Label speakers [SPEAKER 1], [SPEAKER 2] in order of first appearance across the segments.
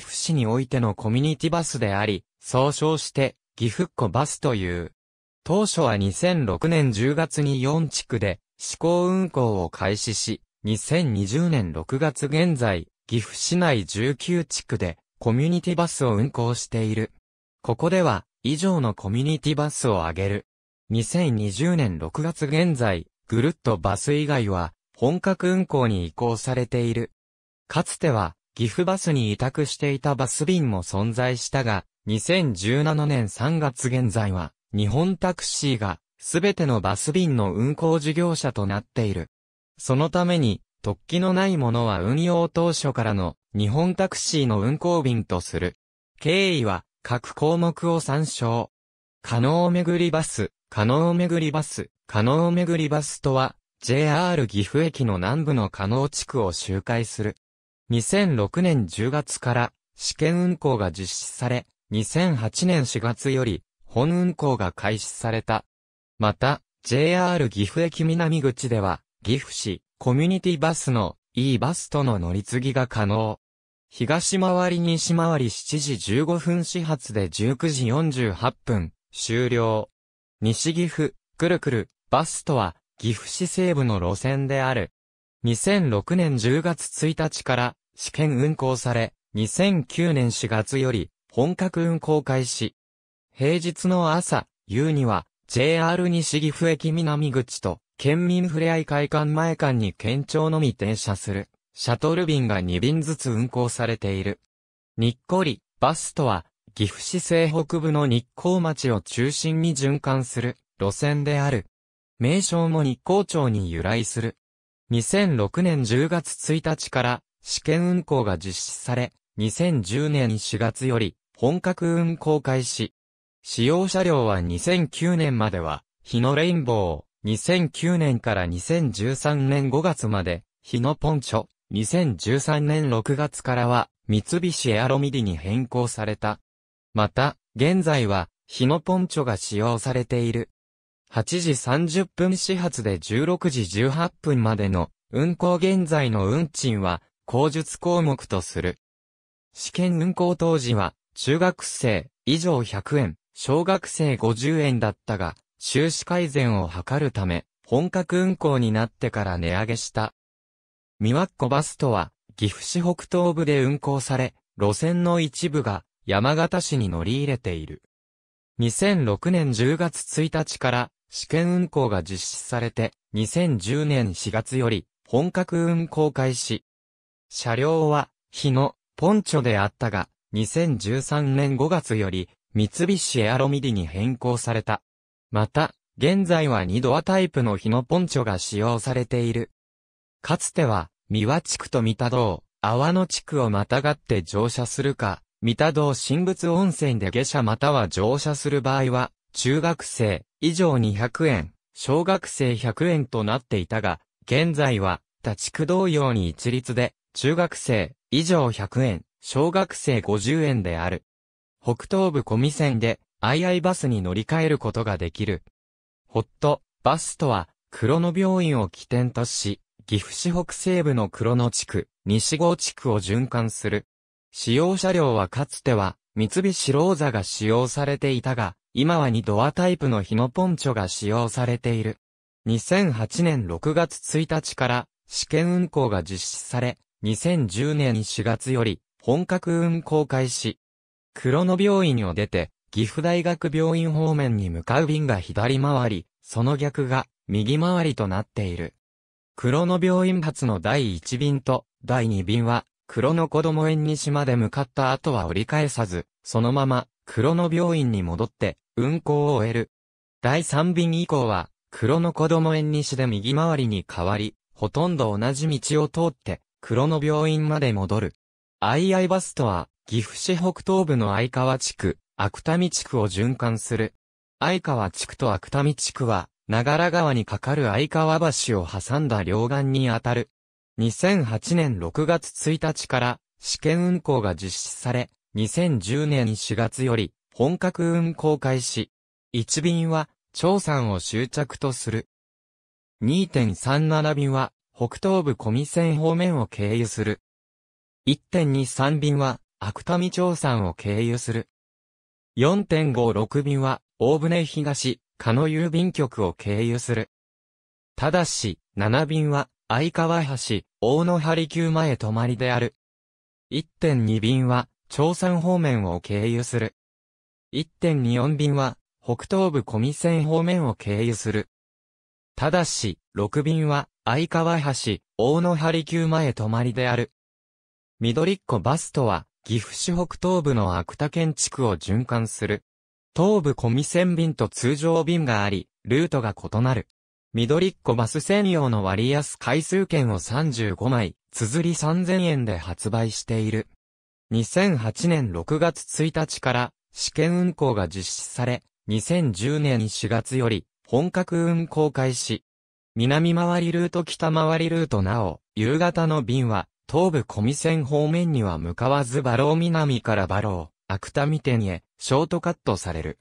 [SPEAKER 1] 岐阜市においてのコミュニティバスであり、総称して岐阜っ子バスという。当初は2006年10月に4地区で試行運行を開始し、2020年6月現在、岐阜市内19地区でコミュニティバスを運行している。ここでは以上のコミュニティバスを挙げる。2020年6月現在、ぐるっとバス以外は本格運行に移行されている。かつては岐阜バスに委託していたバス便も存在したが、2017年3月現在は、日本タクシーが、すべてのバス便の運行事業者となっている。そのために、突起のないものは運用当初からの日本タクシーの運行便とする。経緯は各項目を参照。可能めぐりバス、可能めぐりバス、可能めぐりバスとは JR 岐阜駅の南部の可能地区を周回する2006年10月から試験運行が実施され、2008年4月より本運行が開始された。また、JR 岐阜駅南口では、岐阜市コミュニティバスの E バスとの乗り継ぎが可能。東回り西回り7時15分始発で19時48分、終了。西岐阜、くるくる、バスとは、岐阜市西部の路線である。2006年10月1日から、試験運行され、2009年4月より本格運行開始。平日の朝、夕には JR 西岐阜駅南口と県民ふれあい会館前間に県庁のみ停車するシャトル便が2便ずつ運行されている。にっこりバスとは岐阜市西北部の日光町を中心に循環する路線である。名称も日光町に由来する。2006年10月1日から試験運行が実施され、2010年4月より本格運行開始。使用車両は2009年までは、日のレインボー、2009年から2013年5月まで、日のポンチョ、2013年6月からは、三菱エアロミディに変更された。また、現在は、日のポンチョが使用されている。8時30分始発で16時18分までの運行現在の運賃は口述項目とする。試験運行当時は、中学生以上100円、小学生50円だったが、収支改善を図るため、本格運行になってから値上げした。三輪っ子バスとは、岐阜市北東部で運行され、路線の一部が山形市に乗り入れている。2006年10月1日から試験運行が実施されて、2010年4月より本格運行開始。車両は、日の、ポンチョであったが、2013年5月より、三菱エアロミディに変更された。また、現在は2ドアタイプの日のポンチョが使用されている。かつては、三輪地区と三田道、阿波野地区をまたがって乗車するか、三田道神仏温泉で下車または乗車する場合は、中学生以上200円、小学生100円となっていたが、現在は、他地区同様に一律で、中学生、以上100円、小学生50円である。北東部小見線で、II バスに乗り換えることができる。ホット、バスとは、黒野病院を起点とし、岐阜市北西部の黒野地区、西郷地区を循環する。使用車両はかつては、三菱ローザが使用されていたが、今は2ドアタイプの日のポンチョが使用されている。2008年6月1日から試験運行が実施され、2010年4月より本格運行開始。黒野病院を出て、岐阜大学病院方面に向かう便が左回り、その逆が右回りとなっている。黒野病院発の第1便と第2便は、黒野子供園西まで向かった後は折り返さず、そのまま黒野病院に戻って運行を終える。第3便以降は、黒野子供園西で右回りに変わり、ほとんど同じ道を通って、黒の病院まで戻る。アイアイバスとは、岐阜市北東部の相川地区、芥見地区を循環する。相川地区と芥見地区は、長良川に架かる相川橋を挟んだ両岸にあたる。2008年6月1日から試験運行が実施され、2010年4月より本格運行開始。1便は、長山を終着とする。2.37便は、北東部小見線方面を経由する。1.23便は、芥見町山を経由する。4.56便は、大船東、鹿野郵便局を経由する。ただし、7便は、相川橋、大野張急前止まりである。1.2便は、町山方面を経由する。1.24便は、北東部小見線方面を経由する。ただし、6便は、相川橋、大野張宮前泊まりである。緑っ子バスとは、岐阜市北東部の芥田県地区を循環する。東部小見線便と通常便があり、ルートが異なる。緑っ子バス専用の割安回数券を35枚、綴り3000円で発売している。2008年6月1日から試験運行が実施され、2010年4月より本格運行開始。南回りルート北回りルートなお、夕方の便は、東部小見線方面には向かわず馬ー南から馬老、芥見店へ、ショートカットされる。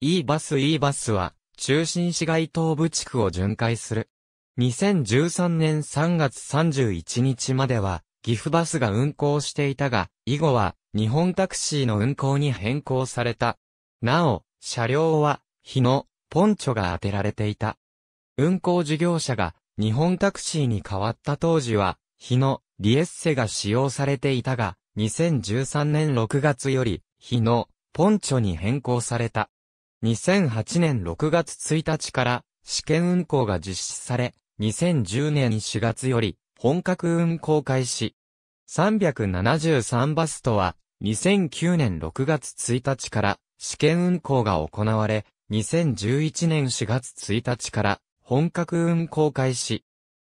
[SPEAKER 1] いいバス E バスは、中心市街東部地区を巡回する。2013年3月31日までは、岐阜バスが運行していたが、以後は、日本タクシーの運行に変更された。なお、車両は、日の、ポンチョが当てられていた。運行事業者が日本タクシーに変わった当時は、日のリエッセが使用されていたが、2013年6月より、日のポンチョに変更された。2008年6月1日から試験運行が実施され、2010年4月より本格運行開始。373バスとは、2009年6月1日から試験運行が行われ、2011年4月1日から本格運行開始。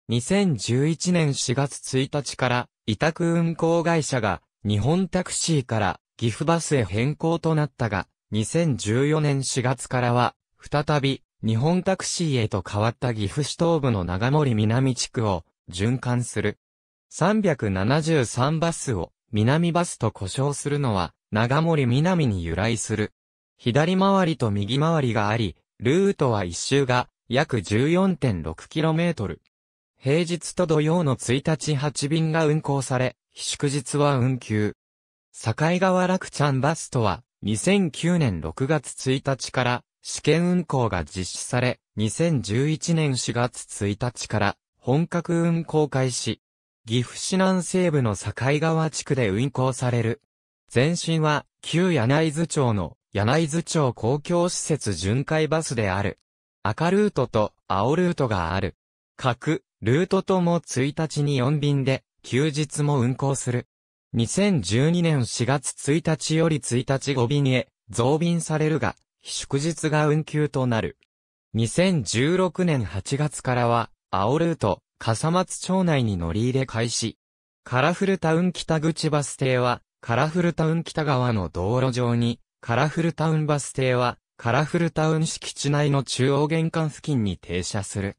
[SPEAKER 1] 2011年4月1日から委託運行会社が日本タクシーから岐阜バスへ変更となったが、2014年4月からは再び日本タクシーへと変わった岐阜市東部の長森南地区を循環する。373バスを南バスと呼称するのは長森南に由来する。左回りと右回りがあり、ルートは一周が約 14.6km。平日と土曜の1日8便が運行され、祝日は運休。境川楽ちゃんバスとは、2009年6月1日から試験運行が実施され、2011年4月1日から本格運行開始。岐阜市南西部の境川地区で運行される。前身は旧柳津町の柳津町公共施設巡回バスである。赤ルートと青ルートがある。各ルートとも1日に4便で、休日も運行する。2012年4月1日より1日5便へ増便されるが、祝日が運休となる。2016年8月からは、青ルート、笠松町内に乗り入れ開始。カラフルタウン北口バス停は、カラフルタウン北側の道路上に、カラフルタウンバス停は、カラフルタウン敷地内の中央玄関付近に停車する。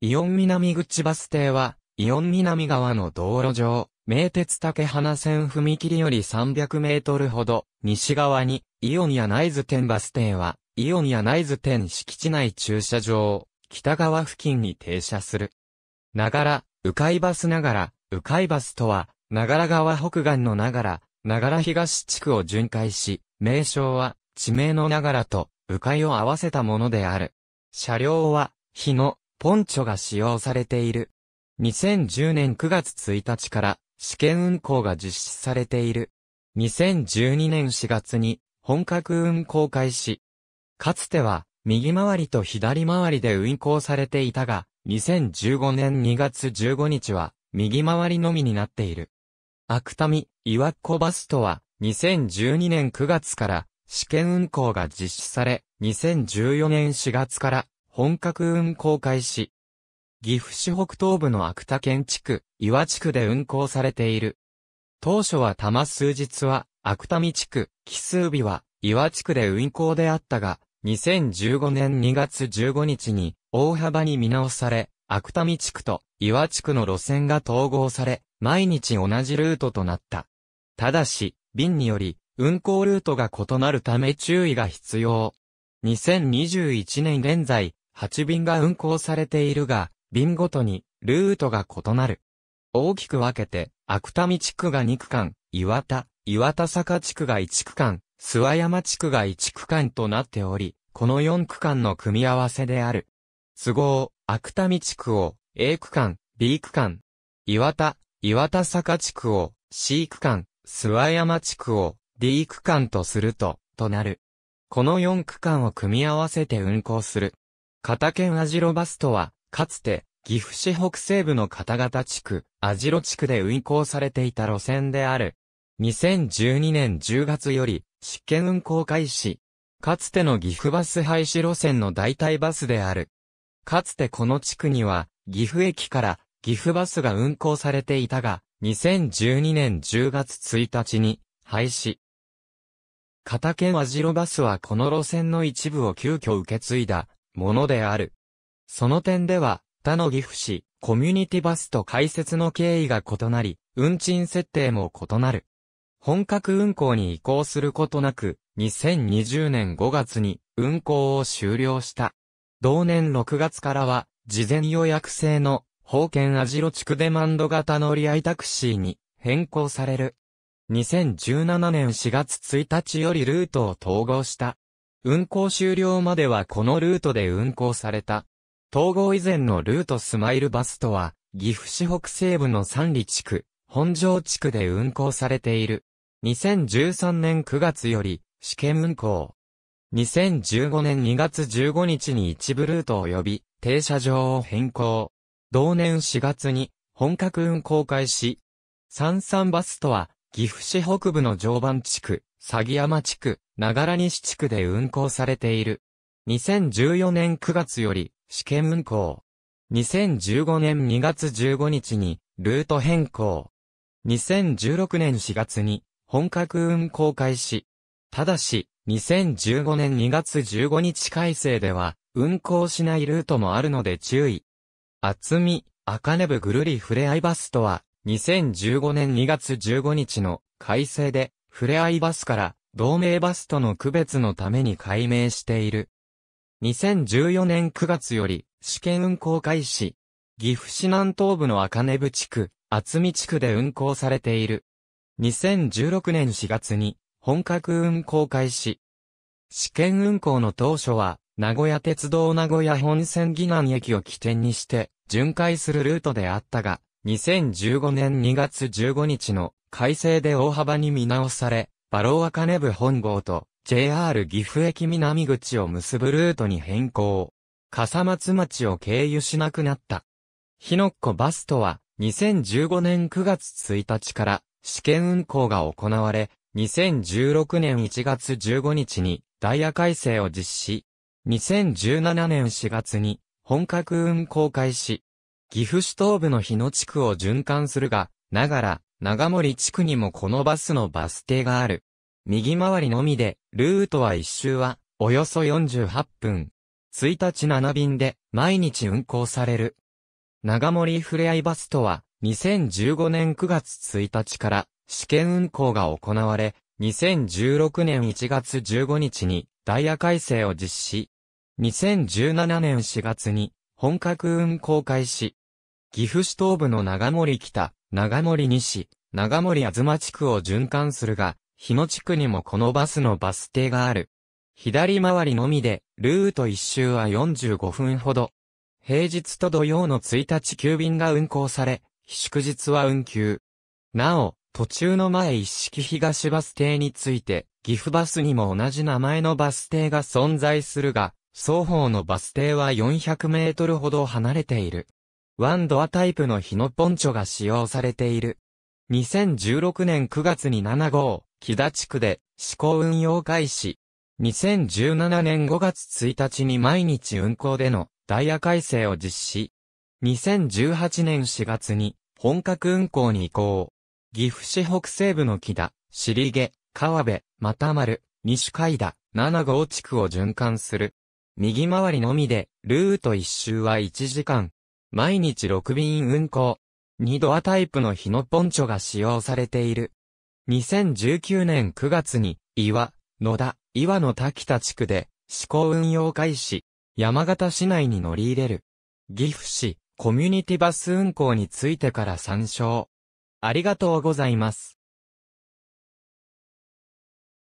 [SPEAKER 1] イオン南口バス停は、イオン南側の道路上、名鉄竹花線踏切より300メートルほど、西側に、イオンや内図店バス停は、イオンや内図店敷地内駐車場、北側付近に停車する。ながら、迂回バスながら、迂回バスとは、長良川北岸のながら、長良東地区を巡回し、名称は、地名のながらと、迂回を合わせたものである。車両は、日の、ポンチョが使用されている。2010年9月1日から、試験運行が実施されている。2012年4月に、本格運行開始。かつては、右回りと左回りで運行されていたが、2015年2月15日は、右回りのみになっている。アクタミ、岩ッ子バスとは、2012年9月から、試験運行が実施され、2014年4月から本格運行開始。岐阜市北東部の芥県地区、岩地区で運行されている。当初は多摩数日は、芥見地区、奇数日は、岩地区で運行であったが、2015年2月15日に、大幅に見直され、芥見地区と岩地区の路線が統合され、毎日同じルートとなった。ただし、便により、運行ルートが異なるため注意が必要。2021年現在、8便が運行されているが、便ごとにルートが異なる。大きく分けて、芥見地区が2区間、岩田、岩田坂地区が1区間、諏訪山地区が1区間となっており、この4区間の組み合わせである。都合、芥見地区を A 区間、B 区間、岩田、岩田坂地区を C 区間、諏訪山地区を D 区間とすると、となる。この4区間を組み合わせて運行する。片県ジロバスとは、かつて、岐阜市北西部の片方地区、アジロ地区で運行されていた路線である。2012年10月より、試験運行開始。かつての岐阜バス廃止路線の代替バスである。かつてこの地区には、岐阜駅から岐阜バスが運行されていたが、2012年10月1日に、廃止。片県和ロバスはこの路線の一部を急遽受け継いだものである。その点では、他の岐阜市、コミュニティバスと開設の経緯が異なり、運賃設定も異なる。本格運行に移行することなく、2020年5月に運行を終了した。同年6月からは、事前予約制の、宝ア網代地区デマンド型乗り合いタクシーに変更される。2017年4月1日よりルートを統合した。運行終了まではこのルートで運行された。統合以前のルートスマイルバスとは、岐阜市北西部の三里地区、本庄地区で運行されている。2013年9月より、試験運行。2015年2月15日に一部ルートを呼び、停車場を変更。同年4月に、本格運行開始。三三バスとは、岐阜市北部の常磐地区、詐欺山地区、長良西地区で運行されている。2014年9月より、試験運行。2015年2月15日に、ルート変更。2016年4月に、本格運行開始。ただし、2015年2月15日改正では、運行しないルートもあるので注意。厚み、赤根部ぐるりふれあいバスとは、2015年2月15日の改正で、ふれあいバスから同盟バスとの区別のために改名している。2014年9月より試験運行開始。岐阜市南東部の赤根部地区、厚見地区で運行されている。2016年4月に本格運行開始。試験運行の当初は、名古屋鉄道名古屋本線岐南駅を起点にして、巡回するルートであったが、2015年2月15日の改正で大幅に見直され、バローアカネブ本郷と JR 岐阜駅南口を結ぶルートに変更。笠松町を経由しなくなった。ヒノッコバスとは、2015年9月1日から試験運行が行われ、2016年1月15日にダイヤ改正を実施。2017年4月に本格運行開始。岐阜市東部の日野地区を循環するが、ながら、長森地区にもこのバスのバス停がある。右回りのみで、ルートは一周は、およそ48分。1日7便で、毎日運行される。長森ふれあいバスとは、2015年9月1日から、試験運行が行われ、2016年1月15日に、ダイヤ改正を実施。2017年4月に、本格運行開始。岐阜市東部の長森北、長森西、長森あずま地区を循環するが、日野地区にもこのバスのバス停がある。左回りのみで、ルート一周は45分ほど。平日と土曜の1日急便が運行され、祝日は運休。なお、途中の前一式東バス停について、岐阜バスにも同じ名前のバス停が存在するが、双方のバス停は400メートルほど離れている。ワンドアタイプの日のポンチョが使用されている。2016年9月に7号、木田地区で試行運用開始。2017年5月1日に毎日運行でのダイヤ改正を実施。2018年4月に本格運行に移行。岐阜市北西部の木田、尻毛、川辺、又丸、西海田、7号地区を循環する。右回りのみで、ルート一周は1時間、毎日6便運行。2ドアタイプの日のポンチョが使用されている。2019年9月に、岩、野田、岩の滝田地区で、試行運用開始。山形市内に乗り入れる。岐阜市、コミュニティバス運行についてから参照。ありがとうございます。